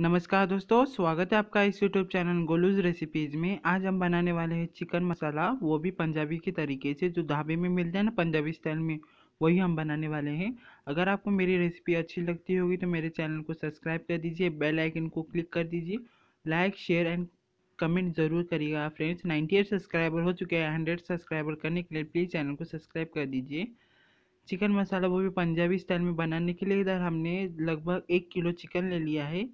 नमस्कार दोस्तों स्वागत है आपका इस यूट्यूब चैनल गोलूज रेसिपीज़ में आज हम बनाने वाले हैं चिकन मसाला वो भी पंजाबी के तरीके से जो ढाबे में मिल जाए ना पंजाबी स्टाइल में वही हम बनाने वाले हैं अगर आपको मेरी रेसिपी अच्छी लगती होगी तो मेरे चैनल को सब्सक्राइब कर दीजिए बेल आइकन को क्लिक कर दीजिए लाइक शेयर एंड कमेंट ज़रूर करिएगा फ्रेंड्स नाइन्टी सब्सक्राइबर हो चुके हैं हंड्रेड सब्सक्राइबर करने के लिए प्लीज़ चैनल को सब्सक्राइब कर दीजिए चिकन मसाला वो भी पंजाबी स्टाइल में बनाने के लिए इधर हमने लगभग एक किलो चिकन ले लिया है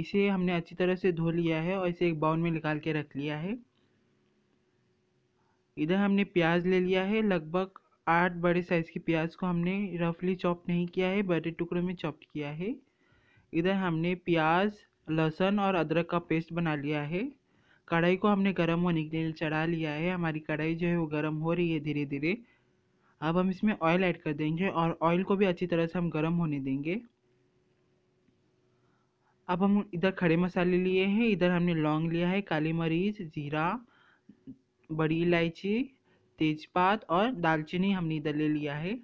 इसे हमने अच्छी तरह से धो लिया है और इसे एक बाउल में निकाल के रख लिया है इधर हमने प्याज ले लिया है लगभग आठ बड़े साइज़ की प्याज को हमने रफली चॉप नहीं किया है बड़े टुकड़ों में चॉप किया है इधर हमने प्याज लहसुन और अदरक का पेस्ट बना लिया है कढ़ाई को हमने गर्म होने के लिए चढ़ा लिया है हमारी कढ़ाई जो है वो गर्म हो रही है धीरे धीरे अब हम इसमें ऑयल ऐड कर देंगे और ऑयल को भी अच्छी तरह से हम गर्म होने देंगे अब हम इधर खड़े मसाले लिए हैं इधर हमने लौंग लिया है काली मरीच ज़ीरा बड़ी इलायची तेज़पात और दालचीनी हमने इधर ले लिया है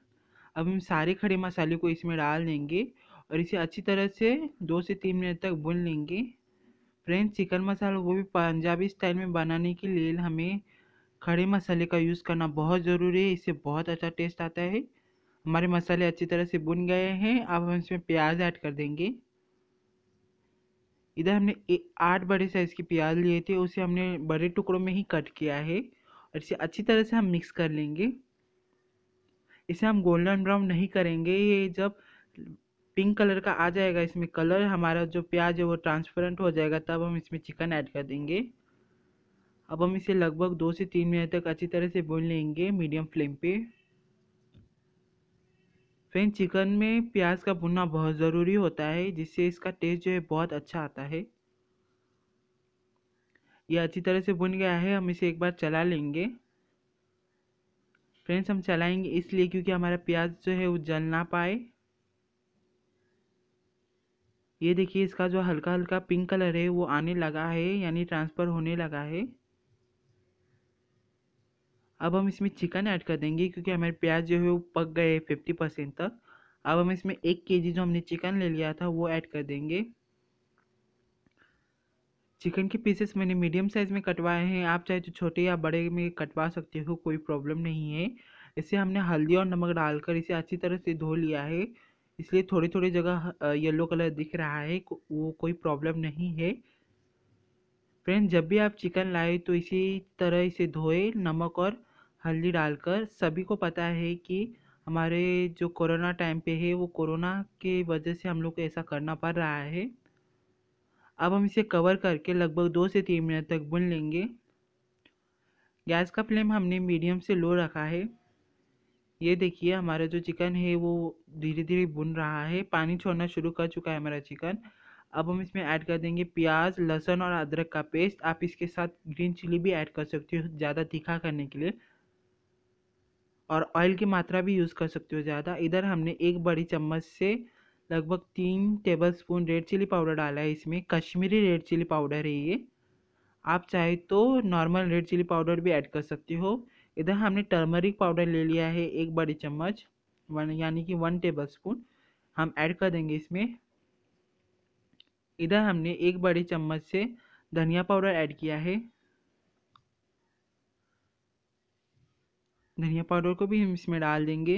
अब हम सारे खड़े मसाले को इसमें डाल देंगे और इसे अच्छी तरह से दो से तीन मिनट तक भून लेंगे फ्रेंड्स चिकन मसाला वो भी पंजाबी स्टाइल में बनाने के लिए हमें खड़े मसाले का यूज़ करना बहुत ज़रूरी है इससे बहुत अच्छा टेस्ट आता है हमारे मसाले अच्छी तरह से बुन गए हैं अब हम इसमें प्याज ऐड कर देंगे इधर हमने आठ बड़े साइज़ के प्याज लिए थे उसे हमने बड़े टुकड़ों में ही कट किया है और इसे अच्छी तरह से हम मिक्स कर लेंगे इसे हम गोल्डन ब्राउन नहीं करेंगे ये जब पिंक कलर का आ जाएगा इसमें कलर हमारा जो प्याज है वो ट्रांसपेरेंट हो जाएगा तब हम इसमें चिकन ऐड कर देंगे अब हम इसे लगभग दो से तीन मिनट तक अच्छी तरह से बोल लेंगे मीडियम फ्लेम पे फ्रेंड चिकन में प्याज का भुनना बहुत ज़रूरी होता है जिससे इसका टेस्ट जो है बहुत अच्छा आता है ये अच्छी तरह से भुन गया है हम इसे एक बार चला लेंगे फ्रेंड्स हम चलाएंगे इसलिए क्योंकि हमारा प्याज जो है वो जल ना पाए ये देखिए इसका जो हल्का हल्का पिंक कलर है वो आने लगा है यानी ट्रांसफ़र होने लगा है अब हम इसमें चिकन ऐड कर देंगे क्योंकि हमारे प्याज जो है वो पक गए फिफ्टी परसेंट तक अब हम इसमें एक के जी जो हमने चिकन ले लिया था वो ऐड कर देंगे चिकन के पीसेस मैंने मीडियम साइज़ में कटवाए हैं आप चाहे तो छोटे या बड़े में कटवा सकते हो कोई प्रॉब्लम नहीं है इसे हमने हल्दी और नमक डालकर इसे अच्छी तरह से धो लिया है इसलिए थोड़ी थोड़ी जगह येलो कलर दिख रहा है वो कोई प्रॉब्लम नहीं है फ्रेंड जब भी आप चिकन लाए तो इसी तरह इसे धोए नमक और हल्दी डालकर सभी को पता है कि हमारे जो कोरोना टाइम पे है वो कोरोना के वजह से हम लोग को ऐसा करना पड़ रहा है अब हम इसे कवर करके लगभग दो से तीन मिनट तक भून लेंगे गैस का फ्लेम हमने मीडियम से लो रखा है ये देखिए हमारा जो चिकन है वो धीरे धीरे भुन रहा है पानी छोड़ना शुरू कर चुका है हमारा चिकन अब हम इसमें ऐड कर देंगे प्याज लहसुन और अदरक का पेस्ट आप इसके साथ ग्रीन चिली भी ऐड कर सकते हो ज़्यादा तीखा करने के लिए और ऑयल की मात्रा भी यूज़ कर सकते हो ज़्यादा इधर हमने एक बड़ी चम्मच से लगभग तीन tablespoon red chilli powder डाला है इसमें कश्मीरी रेड चिली पाउडर है ये आप चाहे तो नॉर्मल रेड चिली पाउडर भी ऐड कर सकते हो इधर हमने टर्मरिक पाउडर ले लिया है एक बड़ी चम्मच वन यानी कि वन टेबल स्पून हम ऐड कर देंगे इसमें इधर हमने एक बड़ी चम्मच से धनिया पाउडर ऐड किया है धनिया पाउडर को भी हम इसमें डाल देंगे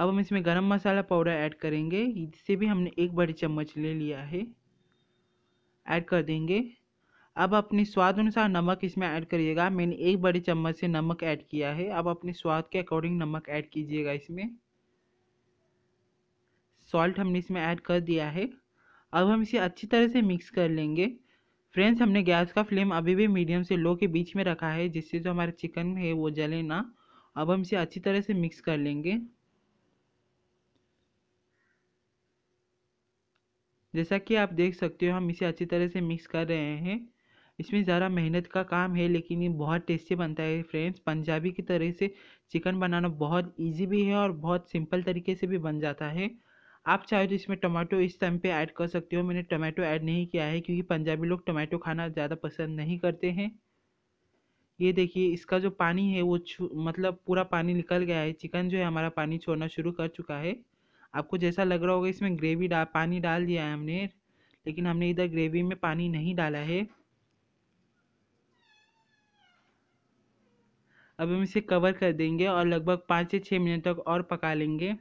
अब हम इसमें गरम मसाला पाउडर ऐड करेंगे जिसे भी हमने एक बड़ी चम्मच ले लिया है ऐड कर देंगे अब अपने स्वाद अनुसार नमक इसमें ऐड करिएगा मैंने एक बड़ी चम्मच से नमक ऐड किया है अब अपने स्वाद के अकॉर्डिंग नमक ऐड कीजिएगा इसमें सॉल्ट हमने इसमें ऐड कर दिया है अब हम इसे अच्छी तरह से मिक्स कर लेंगे फ्रेंड्स हमने गैस का फ्लेम अभी भी मीडियम से लो के बीच में रखा है जिससे जो हमारा चिकन है वो जले ना अब हम इसे अच्छी तरह से मिक्स कर लेंगे जैसा कि आप देख सकते हो हम इसे अच्छी तरह से मिक्स कर रहे हैं इसमें ज़रा मेहनत का काम है लेकिन ये बहुत टेस्टी बनता है फ्रेंड्स पंजाबी की तरह से चिकन बनाना बहुत इजी भी है और बहुत सिंपल तरीके से भी बन जाता है आप चाहे तो इसमें टमाटो इस टाइम पे ऐड कर सकते हो मैंने टमाटो ऐड नहीं किया है क्योंकि पंजाबी लोग टमाटो खाना ज़्यादा पसंद नहीं करते हैं ये देखिए इसका जो पानी है वो छू मतलब पूरा पानी निकल गया है चिकन जो है हमारा पानी छोड़ना शुरू कर चुका है आपको जैसा लग रहा होगा इसमें ग्रेवी डाल पानी डाल दिया है हमने लेकिन हमने इधर ग्रेवी में पानी नहीं डाला है अब हम इसे कवर कर देंगे और लगभग पाँच से छः मिनट तक और पका लेंगे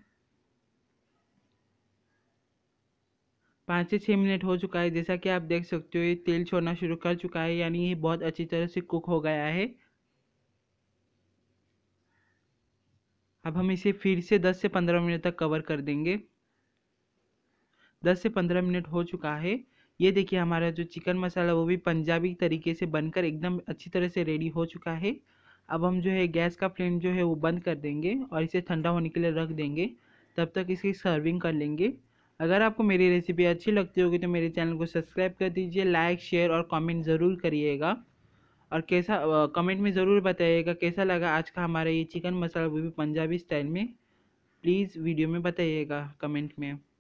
पाँच से छः मिनट हो चुका है जैसा कि आप देख सकते हो ये तेल छोड़ना शुरू कर चुका है यानी ये बहुत अच्छी तरह से कुक हो गया है अब हम इसे फिर से 10 से 15 मिनट तक कवर कर देंगे 10 से 15 मिनट हो चुका है ये देखिए हमारा जो चिकन मसाला वो भी पंजाबी तरीके से बनकर एकदम अच्छी तरह से रेडी हो चुका है अब हम जो है गैस का फ्लेम जो है वो बंद कर देंगे और इसे ठंडा होने के लिए रख देंगे तब तक इसकी सर्विंग कर लेंगे अगर आपको मेरी रेसिपी अच्छी लगती होगी तो मेरे चैनल को सब्सक्राइब कर दीजिए लाइक शेयर और कमेंट ज़रूर करिएगा और कैसा कमेंट में ज़रूर बताइएगा कैसा लगा आज का हमारा ये चिकन मसाला वो भी पंजाबी स्टाइल में प्लीज़ वीडियो में बताइएगा कमेंट में